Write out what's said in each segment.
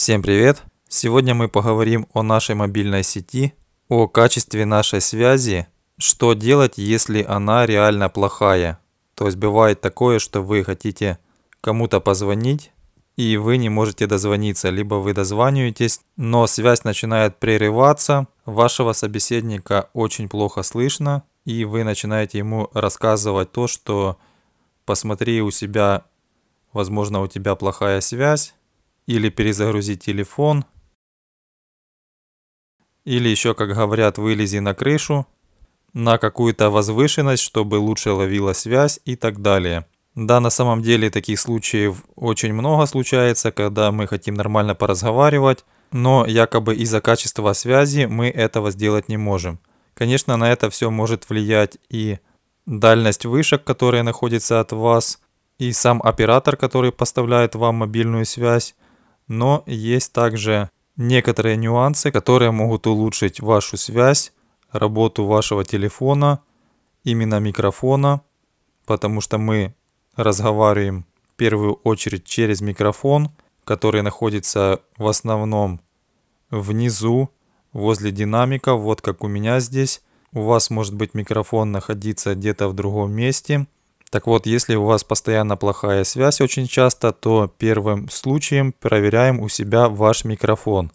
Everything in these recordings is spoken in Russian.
Всем привет! Сегодня мы поговорим о нашей мобильной сети, о качестве нашей связи, что делать, если она реально плохая. То есть бывает такое, что вы хотите кому-то позвонить, и вы не можете дозвониться, либо вы дозваниваетесь, но связь начинает прерываться, вашего собеседника очень плохо слышно, и вы начинаете ему рассказывать то, что посмотри у себя, возможно, у тебя плохая связь, или перезагрузить телефон, или еще, как говорят, вылези на крышу, на какую-то возвышенность, чтобы лучше ловила связь и так далее. Да, на самом деле таких случаев очень много случается, когда мы хотим нормально поразговаривать, но якобы из-за качества связи мы этого сделать не можем. Конечно, на это все может влиять и дальность вышек, которая находится от вас, и сам оператор, который поставляет вам мобильную связь, но есть также некоторые нюансы, которые могут улучшить вашу связь, работу вашего телефона, именно микрофона, потому что мы разговариваем в первую очередь через микрофон, который находится в основном внизу, возле динамика, вот как у меня здесь. У вас может быть микрофон находиться где-то в другом месте – так вот, если у вас постоянно плохая связь очень часто, то первым случаем проверяем у себя ваш микрофон.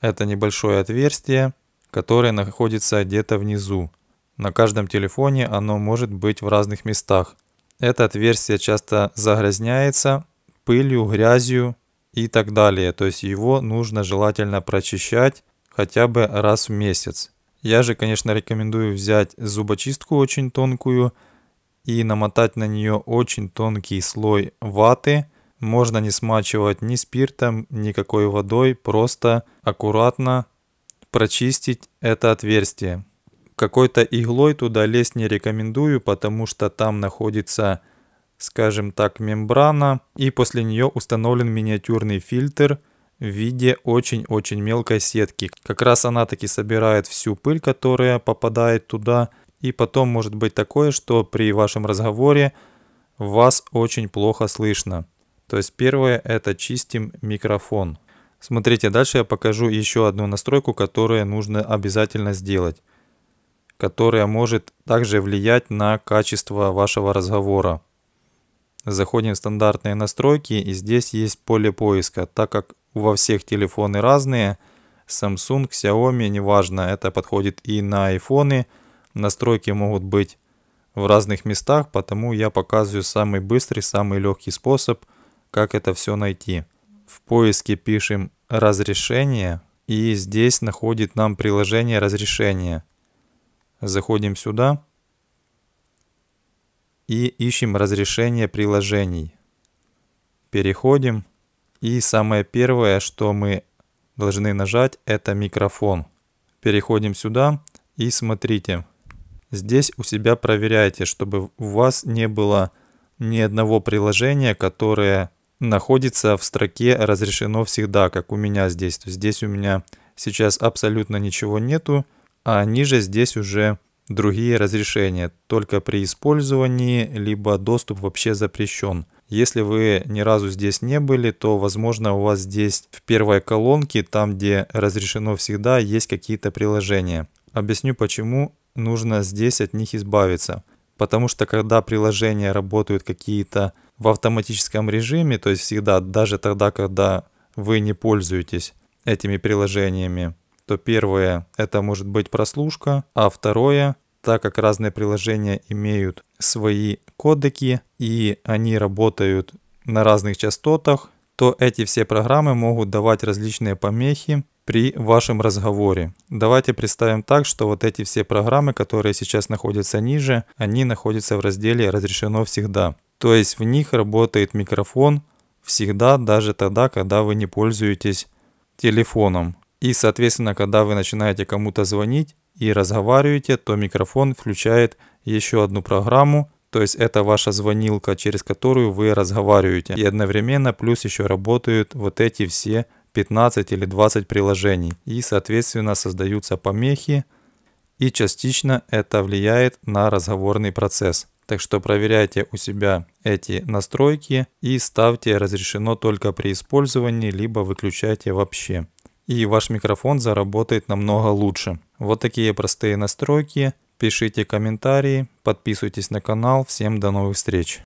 Это небольшое отверстие, которое находится где-то внизу. На каждом телефоне оно может быть в разных местах. Это отверстие часто загрязняется пылью, грязью и так далее. То есть его нужно желательно прочищать хотя бы раз в месяц. Я же, конечно, рекомендую взять зубочистку очень тонкую – и намотать на нее очень тонкий слой ваты. Можно не смачивать ни спиртом, никакой водой, просто аккуратно прочистить это отверстие. Какой-то иглой туда лезть не рекомендую, потому что там находится, скажем так, мембрана, и после нее установлен миниатюрный фильтр – в виде очень-очень мелкой сетки. Как раз она таки собирает всю пыль, которая попадает туда – и потом может быть такое, что при вашем разговоре вас очень плохо слышно. То есть первое это чистим микрофон. Смотрите, дальше я покажу еще одну настройку, которую нужно обязательно сделать. Которая может также влиять на качество вашего разговора. Заходим в стандартные настройки и здесь есть поле поиска. Так как во всех телефоны разные, Samsung, Xiaomi, неважно, это подходит и на iPhone, Настройки могут быть в разных местах, потому я показываю самый быстрый, самый легкий способ, как это все найти. В поиске пишем «разрешение» и здесь находит нам приложение разрешения. Заходим сюда и ищем разрешение приложений. Переходим и самое первое, что мы должны нажать, это микрофон. Переходим сюда и смотрите – Здесь у себя проверяйте, чтобы у вас не было ни одного приложения, которое находится в строке «Разрешено всегда», как у меня здесь. здесь у меня сейчас абсолютно ничего нету, а ниже здесь уже другие разрешения, только при использовании, либо доступ вообще запрещен. Если вы ни разу здесь не были, то возможно у вас здесь в первой колонке, там где разрешено всегда, есть какие-то приложения. Объясню почему нужно здесь от них избавиться. Потому что когда приложения работают какие-то в автоматическом режиме, то есть всегда, даже тогда, когда вы не пользуетесь этими приложениями, то первое это может быть прослушка, а второе, так как разные приложения имеют свои кодеки и они работают на разных частотах, то эти все программы могут давать различные помехи при вашем разговоре. Давайте представим так, что вот эти все программы, которые сейчас находятся ниже, они находятся в разделе «Разрешено всегда». То есть в них работает микрофон всегда, даже тогда, когда вы не пользуетесь телефоном. И, соответственно, когда вы начинаете кому-то звонить и разговариваете, то микрофон включает еще одну программу, то есть это ваша звонилка, через которую вы разговариваете. И одновременно плюс еще работают вот эти все 15 или 20 приложений, и, соответственно, создаются помехи, и частично это влияет на разговорный процесс. Так что проверяйте у себя эти настройки и ставьте «Разрешено только при использовании» либо выключайте вообще. И ваш микрофон заработает намного лучше. Вот такие простые настройки. Пишите комментарии, подписывайтесь на канал. Всем до новых встреч!